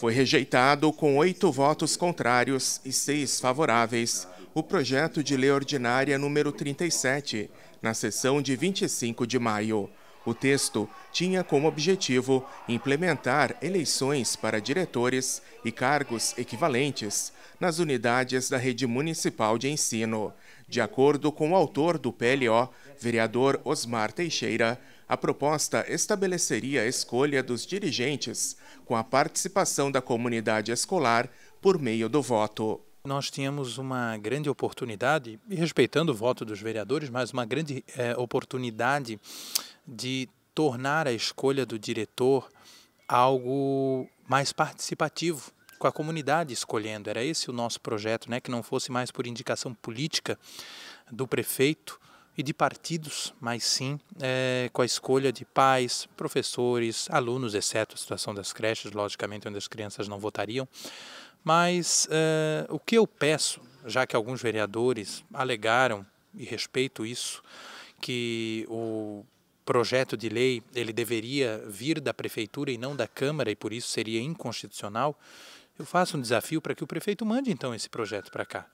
Foi rejeitado com oito votos contrários e seis favoráveis o projeto de lei ordinária número 37, na sessão de 25 de maio. O texto tinha como objetivo implementar eleições para diretores e cargos equivalentes nas unidades da rede municipal de ensino. De acordo com o autor do PLO, vereador Osmar Teixeira, a proposta estabeleceria a escolha dos dirigentes com a participação da comunidade escolar por meio do voto. Nós tínhamos uma grande oportunidade, e respeitando o voto dos vereadores, mas uma grande é, oportunidade de tornar a escolha do diretor algo mais participativo, com a comunidade escolhendo. Era esse o nosso projeto, né? que não fosse mais por indicação política do prefeito, e de partidos, mas sim é, com a escolha de pais, professores, alunos, exceto a situação das creches, logicamente, onde as crianças não votariam, mas uh, o que eu peço, já que alguns vereadores alegaram, e respeito isso, que o projeto de lei ele deveria vir da prefeitura e não da Câmara, e por isso seria inconstitucional, eu faço um desafio para que o prefeito mande então esse projeto para cá.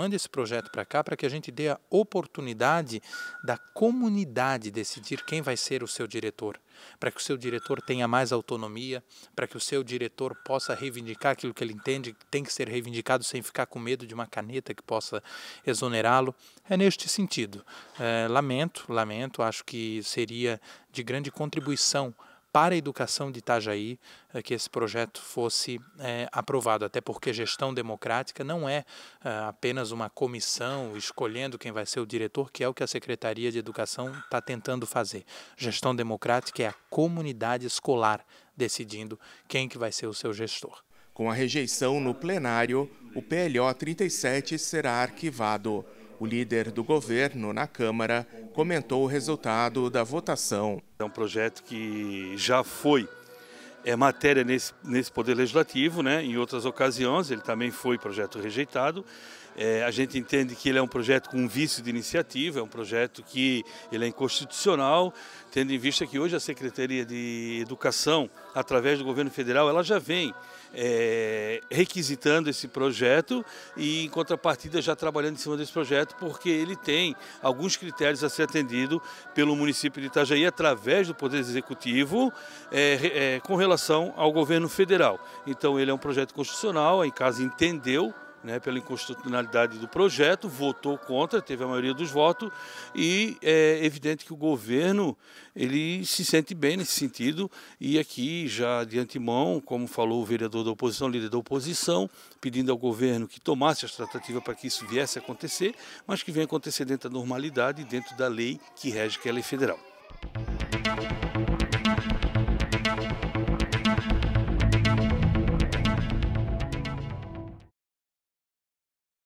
Mande esse projeto para cá para que a gente dê a oportunidade da comunidade decidir quem vai ser o seu diretor, para que o seu diretor tenha mais autonomia, para que o seu diretor possa reivindicar aquilo que ele entende que tem que ser reivindicado sem ficar com medo de uma caneta que possa exonerá-lo. É neste sentido. É, lamento, lamento, acho que seria de grande contribuição para a educação de Itajaí eh, que esse projeto fosse é, aprovado, até porque gestão democrática não é eh, apenas uma comissão escolhendo quem vai ser o diretor, que é o que a Secretaria de Educação está tentando fazer. Gestão democrática é a comunidade escolar decidindo quem que vai ser o seu gestor. Com a rejeição no plenário, o PLO 37 será arquivado. O líder do governo na Câmara comentou o resultado da votação. É um projeto que já foi é matéria nesse, nesse Poder Legislativo, né? em outras ocasiões, ele também foi projeto rejeitado, é, a gente entende que ele é um projeto com um vício de iniciativa, é um projeto que ele é inconstitucional, tendo em vista que hoje a Secretaria de Educação, através do governo federal, ela já vem é, requisitando esse projeto e, em contrapartida, já trabalhando em cima desse projeto, porque ele tem alguns critérios a ser atendido pelo município de Itajaí, através do Poder Executivo, é, é, com relação ao governo federal. Então, ele é um projeto constitucional, a Em Casa entendeu né, pela inconstitucionalidade do projeto, votou contra, teve a maioria dos votos, e é evidente que o governo ele se sente bem nesse sentido, e aqui já de antemão, como falou o vereador da oposição, líder da oposição, pedindo ao governo que tomasse as tratativas para que isso viesse a acontecer, mas que venha acontecer dentro da normalidade dentro da lei que rege que é a lei federal.